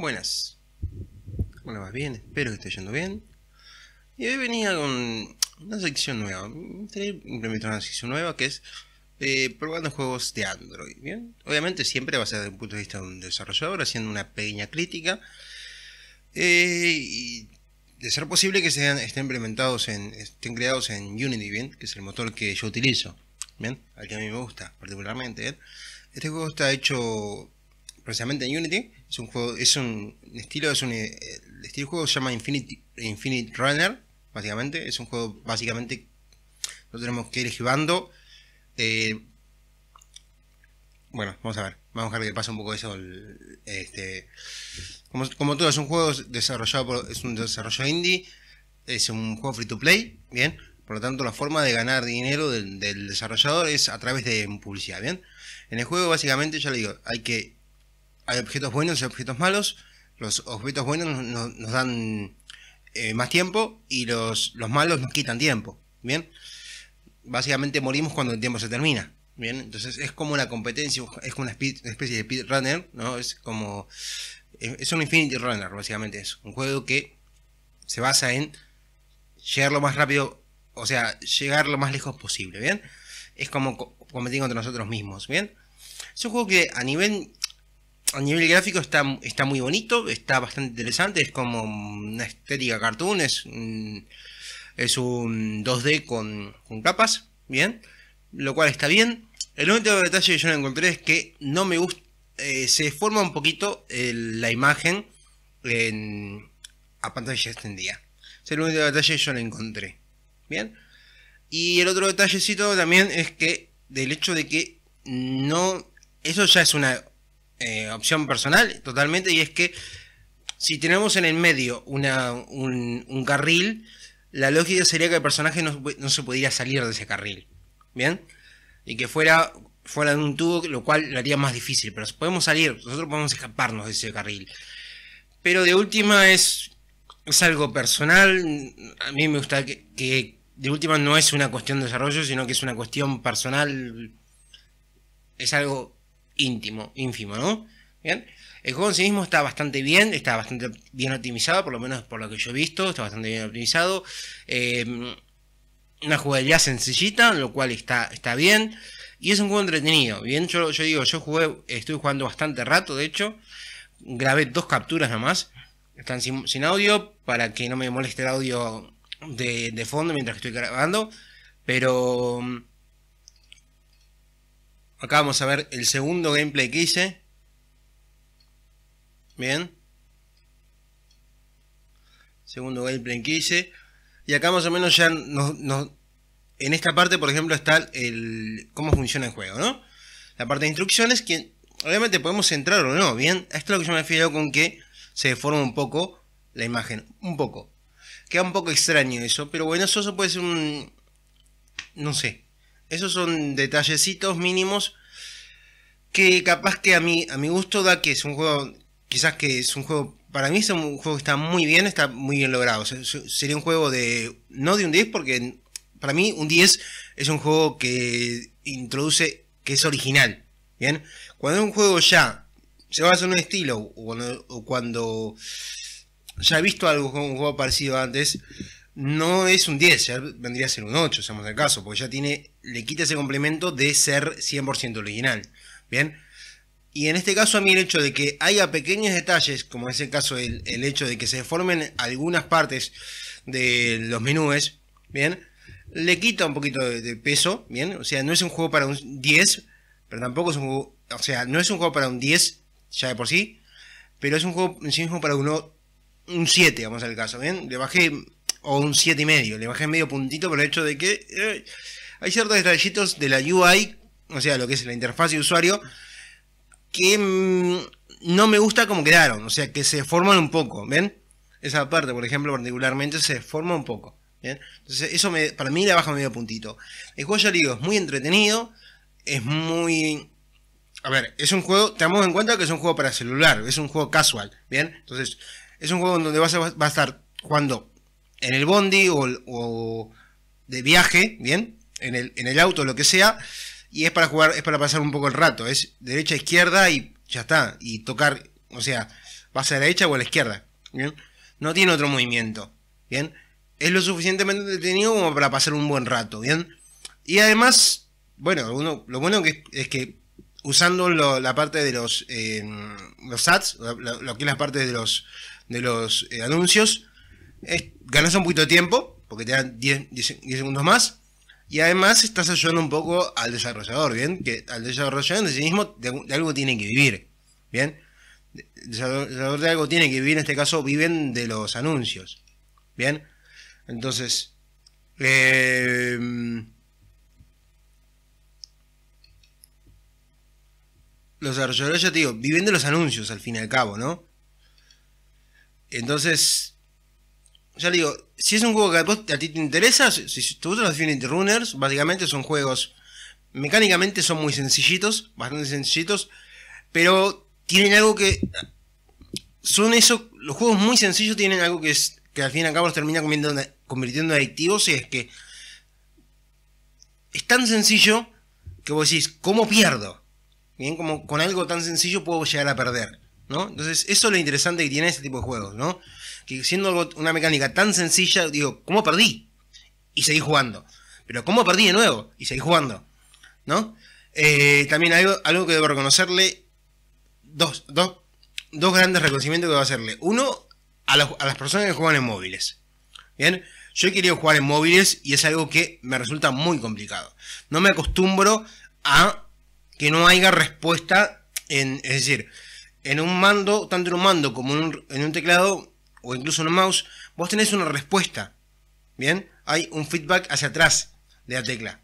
Buenas. le más bien, espero que esté yendo bien. Y hoy venía con una sección nueva. Implementar una sección nueva que es eh, probando juegos de Android. ¿bien? Obviamente siempre va a ser desde el punto de vista de un desarrollador, haciendo una pequeña crítica. Eh, de ser posible que sean, estén implementados en. estén creados en Unity, ¿bien? Que es el motor que yo utilizo. ¿Bien? Al que a mí me gusta particularmente. Este juego está hecho precisamente en Unity es un juego, es un estilo, es un eh, el estilo de juego se llama Infinite, Infinite Runner, básicamente. Es un juego, básicamente, no tenemos que ir esquivando. Eh, bueno, vamos a ver. Vamos a ver que pasa un poco eso. este, como, como, todo, es un juego desarrollado por, es un desarrollo indie. Es un juego free to play, bien. Por lo tanto, la forma de ganar dinero del desarrollador es a través de publicidad, bien. En el juego, básicamente, ya le digo, hay que hay objetos buenos y objetos malos. Los objetos buenos nos dan eh, más tiempo y los, los malos nos quitan tiempo. Bien, básicamente morimos cuando el tiempo se termina. Bien, entonces es como una competencia, es como una, especie de speedrunner, ¿no? Es como. Es un Infinity Runner, básicamente. Es un juego que se basa en llegar lo más rápido, o sea, llegar lo más lejos posible, ¿bien? Es como competir contra nosotros mismos, ¿bien? Es un juego que a nivel a nivel gráfico está, está muy bonito, está bastante interesante, es como una estética cartoon, es un, es un 2D con, capas, bien, lo cual está bien. El único detalle que yo no encontré es que no me gusta, eh, se forma un poquito eh, la imagen a pantalla extendida. Es el único detalle que yo no encontré, bien. Y el otro detallecito también es que del hecho de que no, eso ya es una eh, opción personal totalmente, y es que si tenemos en el medio un, carril, la lógica sería que el personaje no, se pudiera salir de ese carril, ¿bien? Y que fuera fuera de un tubo, lo cual lo haría más difícil, pero podemos salir, nosotros podemos escaparnos de ese carril. Pero de última es, es algo personal, a mí me gusta que, que de última no es una cuestión de desarrollo, sino que es una cuestión personal, es algo íntimo, ínfimo, ¿no? Bien. El juego en sí mismo está bastante bien, está bastante bien optimizado, por lo menos por lo que yo he visto, está bastante bien optimizado. Em, una jugabilidad sencillita, lo cual está, está bien. Y es un juego entretenido. Bien, yo, yo digo, yo jugué, estoy jugando bastante rato, de hecho. Grabé dos capturas nomás. Están sin, audio, para que no me moleste el audio de, fondo mientras estoy grabando. Pero Acá vamos a ver el segundo gameplay que hice. Bien. Segundo gameplay que hice. Y acá más o menos ya nos, en esta parte, por ejemplo, está el cómo funciona el juego, ¿no? La parte de instrucciones, que obviamente podemos entrar o no, ¿bien? Esto es lo que yo me fijé con que se deforma un poco la imagen, un poco. Queda un poco extraño eso, pero bueno, eso puede ser un... no sé, esos son detallecitos mínimos que capaz que a mi, a mi gusto da que es un juego, quizás que es un juego, para mí es un juego que está muy bien, está muy bien logrado. sería un juego de, no de un 10, porque para mí un 10 es un juego que introduce, que es original. Bien, cuando un juego ya se basa en un estilo, o cuando, o cuando ya he visto algo, un juego parecido antes, no es un 10, ya vendría a ser un 8, seamos el caso, porque ya tiene, le quita ese complemento de ser 100% original. Bien. Y en este caso a mí el hecho de que haya pequeños detalles, como es el caso el, hecho de que se deformen algunas partes de los menúes, ¿bien? Le quita un poquito de, peso, ¿bien? O sea, no es un juego para un 10, pero tampoco es un juego, o sea, no es un juego para un 10 ya de por sí, pero es un juego en sí mismo para uno, un 7, vamos al caso, ¿bien? Le bajé o un medio. Le bajé medio puntito por el hecho de que eh, hay ciertos detallitos de la UI, o sea, lo que es la interfaz de usuario, que mm, no me gusta como quedaron, o sea, que se forman un poco, ¿ven? Esa parte, por ejemplo, particularmente se forma un poco. ¿bien? Entonces, eso para mí le baja medio puntito. El juego, ya digo, es muy entretenido, es muy... A ver, es un juego, Tenemos en cuenta que es un juego para celular, es un juego casual, ¿bien? Entonces, es un juego en donde vas a estar jugando en el bondi o, de viaje, ¿bien? En el, en el auto, lo que sea, y es para jugar, es para pasar un poco el rato, es derecha, izquierda y ya está, y tocar, o sea, vas a la derecha o a la izquierda, ¿bien? No tiene otro movimiento, ¿bien? Es lo suficientemente detenido como para pasar un buen rato, ¿bien? Y además, bueno, uno, lo bueno que, es que usando la parte de los, eh, los ads, lo, que es la parte de los, de los eh, anuncios, ganas un poquito de tiempo, porque te dan 10, 10, segundos más, y además estás ayudando un poco al desarrollador, ¿bien? Que al desarrollador de sí mismo de, algo tiene que vivir, ¿bien? El desarrollador de algo tiene que vivir, en este caso viven de los anuncios, ¿bien? Entonces, em, los desarrolladores, ya te digo, viven de los anuncios al fin y al cabo, ¿no? Entonces, ya digo, si es un juego que a, ti te interesa, si, tú te gustan los Infinity Runners, básicamente son juegos. Mecánicamente son muy sencillitos, bastante sencillitos, pero tienen algo que. Son eso. Los juegos muy sencillos tienen algo que es. que al fin y al cabo los termina convirtiendo, en adictivos. Y es que. Es tan sencillo que vos decís, ¿cómo pierdo? Bien, como con algo tan sencillo puedo llegar a perder. ¿No? Entonces, eso es lo interesante que tiene este tipo de juegos, ¿no? que siendo una mecánica tan sencilla, digo, ¿cómo perdí? Y seguí jugando. Pero ¿cómo perdí de nuevo? Y seguí jugando. ¿No? Eh, también algo, algo que debo reconocerle, dos, dos, dos grandes reconocimientos que debo hacerle. Uno, a, las personas que juegan en móviles. Bien, yo he querido jugar en móviles y es algo que me resulta muy complicado. No me acostumbro a que no haya respuesta en, es decir, en un mando, tanto en un mando como en un, en un teclado, o incluso en un mouse, vos tenés una respuesta. Bien, hay un feedback hacia atrás de la tecla.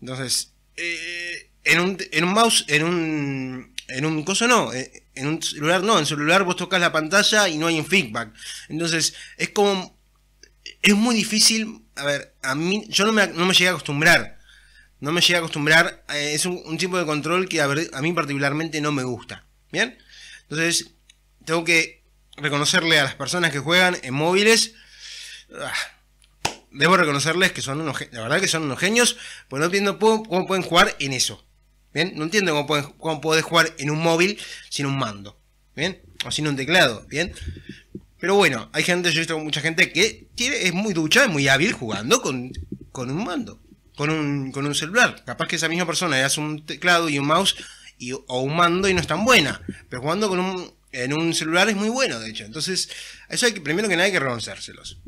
Entonces, eh, en, un, en, un, mouse, en un, en un coso no, eh, en un celular no, en celular vos tocas la pantalla y no hay un feedback. Entonces, es como, es muy difícil, a ver, a mí, yo no me, no llegué a acostumbrar, no me llegué a acostumbrar, eh, es un, tipo de control que a mí particularmente no me gusta, ¿bien? Entonces, tengo que reconocerle a las personas que juegan en móviles. Ah, debo reconocerles que son unos la verdad que son unos genios, pues no entiendo cómo pueden jugar en eso. ¿Bien? No entiendo cómo, pueden, cómo jugar en un móvil sin un mando. ¿Bien? O sin un teclado. ¿Bien? Pero bueno, hay gente, yo he visto mucha gente que es muy ducha, es muy hábil jugando con, un mando, con un, con un celular. Capaz que esa misma persona le hace un teclado y un mouse y, o un mando y no es tan buena. Pero jugando con un, en un celular es muy bueno, de hecho. Entonces, eso hay que, primero que nada hay que reconocérselos.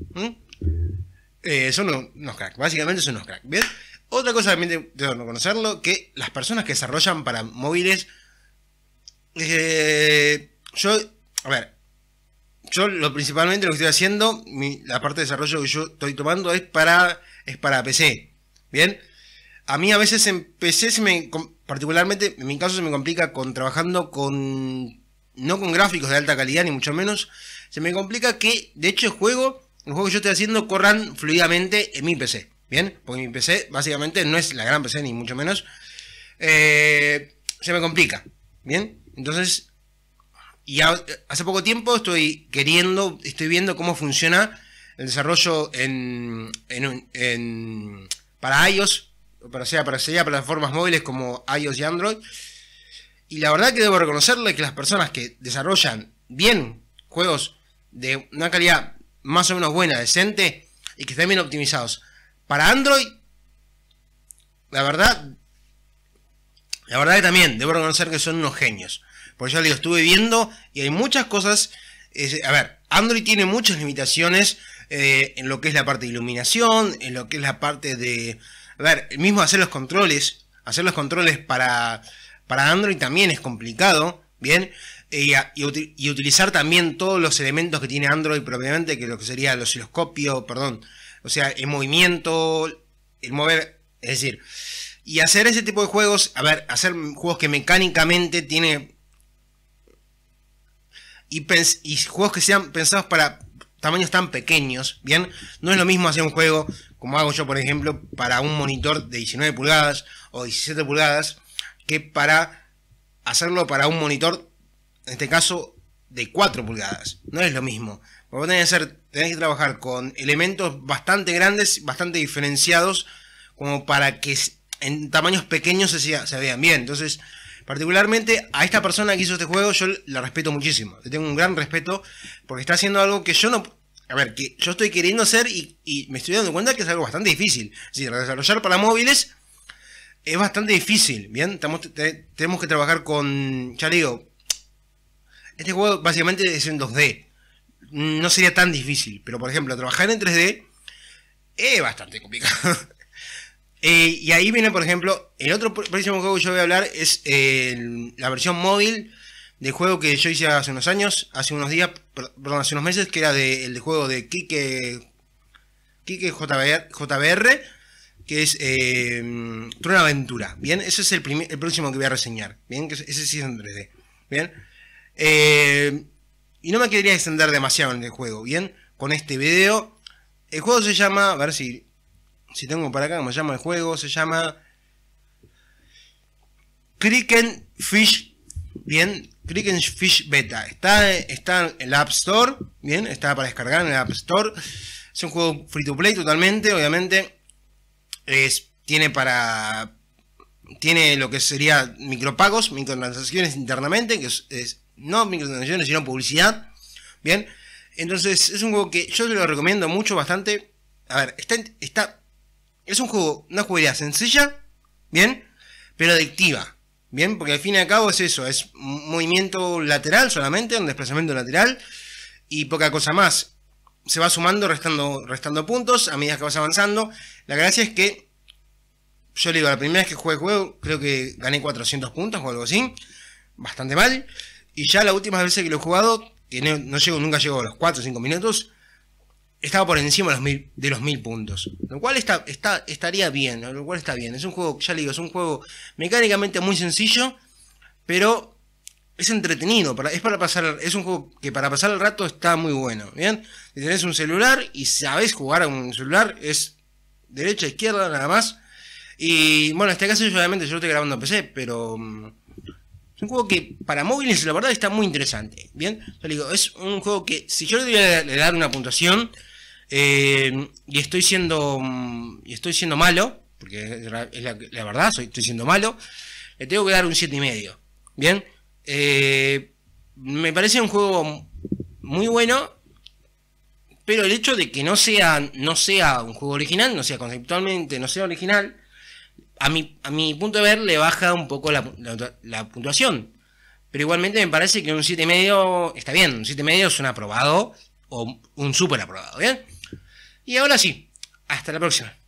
Eh, son unos, cracks, básicamente son unos cracks. ¿Bien? Otra cosa también de reconocerlo, que las personas que desarrollan para móviles, eh, yo, a ver, yo lo principalmente lo que estoy haciendo, la parte de desarrollo que yo estoy tomando es para, es para PC, ¿bien? A mí a veces en PC me, particularmente, en mi caso se me complica con trabajando con no con gráficos de alta calidad, ni mucho menos, se me complica que, de hecho, el juego, los juegos que yo estoy haciendo corran fluidamente en mi PC. Bien, porque mi PC básicamente no es la gran PC, ni mucho menos. Eh, se me complica. Bien, entonces, y hace poco tiempo estoy queriendo, estoy viendo cómo funciona el desarrollo para iOS, para, sea, para sea plataformas móviles como iOS y Android. Y la verdad que debo reconocerle que las personas que desarrollan bien juegos de una calidad más o menos buena, decente, y que estén bien optimizados para Android, la verdad, la verdad que también debo reconocer que son unos genios. Porque ya lo estuve viendo y hay muchas cosas. a ver, Android tiene muchas limitaciones eh, en lo que es la parte de iluminación, en lo que es la parte de. A ver, mismo hacer los controles, hacer los controles para para Android también es complicado, ¿bien? Eh, y, utilizar también todos los elementos que tiene Android propiamente, que lo que sería el osciloscopio, perdón, o sea, el movimiento, el mover, es decir, y hacer ese tipo de juegos, a ver, hacer juegos que mecánicamente tiene... Y, y juegos que sean pensados para tamaños tan pequeños, ¿bien? No es lo mismo hacer un juego como hago yo, por ejemplo, para un monitor de 19 pulgadas o 17 pulgadas, que para hacerlo para un monitor, en este caso, de 4 pulgadas. No es lo mismo. Porque tenés que, trabajar con elementos bastante grandes, bastante diferenciados, como para que en tamaños pequeños se, se vean bien. Entonces, particularmente a esta persona que hizo este juego, yo la respeto muchísimo. Le tengo un gran respeto porque está haciendo algo que yo no. A ver, que yo estoy queriendo hacer y, me estoy dando cuenta que es algo bastante difícil. Si, desarrollar para móviles es bastante difícil, ¿bien? tenemos que trabajar con, ya digo, este juego básicamente es en 2D. No sería tan difícil, pero por ejemplo, trabajar en 3D es bastante complicado. Eh, y ahí viene, por ejemplo, el otro próximo juego que yo voy a hablar es la versión móvil del juego que yo hice hace unos años, hace unos días, perdón, hace unos meses, que era de, el juego de Kike, Kike JBR que es eh, Aventura, ¿bien? Ese es el, primer, el próximo que voy a reseñar, ¿bien? Que ese sí es en 3D, ¿bien? Em, y no me quería extender demasiado en el juego, ¿bien? Con este video. El juego se llama, a ver si, si tengo para acá cómo se llama el juego, se llama... Cricken Fish, ¿bien? Cricket Fish Beta. Está, está en el App Store, ¿bien? Está para descargar en el App Store. Es un juego free to play totalmente, obviamente es, tiene para. Tiene lo que sería micropagos, microtransacciones internamente, que es, no microtransacciones, sino publicidad. Bien, entonces es un juego que yo te lo recomiendo mucho, bastante. A ver, está, está es un juego, una jugabilidad sencilla, bien, pero adictiva. Bien, porque al fin y al cabo es eso, es movimiento lateral solamente, un desplazamiento lateral y poca cosa más se va sumando, restando, restando puntos a medida que vas avanzando. La gracia es que, yo le digo, la primera vez que jugué juego, creo que gané 400 puntos o algo así, bastante mal. Y ya la última veces que lo he jugado, que no, nunca llego a los 4 o 5 minutos, estaba por encima de los 1000 puntos. Lo cual está, estaría bien, lo cual está bien. Es un juego, ya digo, es un juego mecánicamente muy sencillo, pero es entretenido, es para pasar, es un juego que para pasar el rato está muy bueno, ¿bien? Si tenés un celular y sabés jugar a un celular, es derecha, izquierda, nada más. Y bueno, en este caso yo obviamente yo lo estoy grabando en PC, pero mm, es un juego que para móviles la verdad está muy interesante, ¿bien? Yo digo, es un juego que si yo le voy dar una puntuación eh, y estoy siendo mm, y estoy siendo malo, porque es la, verdad, soy, estoy siendo malo, le tengo que dar un 7,5, ¿bien? Eh, me parece un juego muy bueno, pero el hecho de que no sea, no sea un juego original, no sea conceptualmente, no sea original, a mi, a mi punto de ver le baja un poco la, puntuación. Pero igualmente me parece que un 7,5 está bien, un 7,5 es un aprobado o un super aprobado, ¿bien? Y ahora sí, hasta la próxima.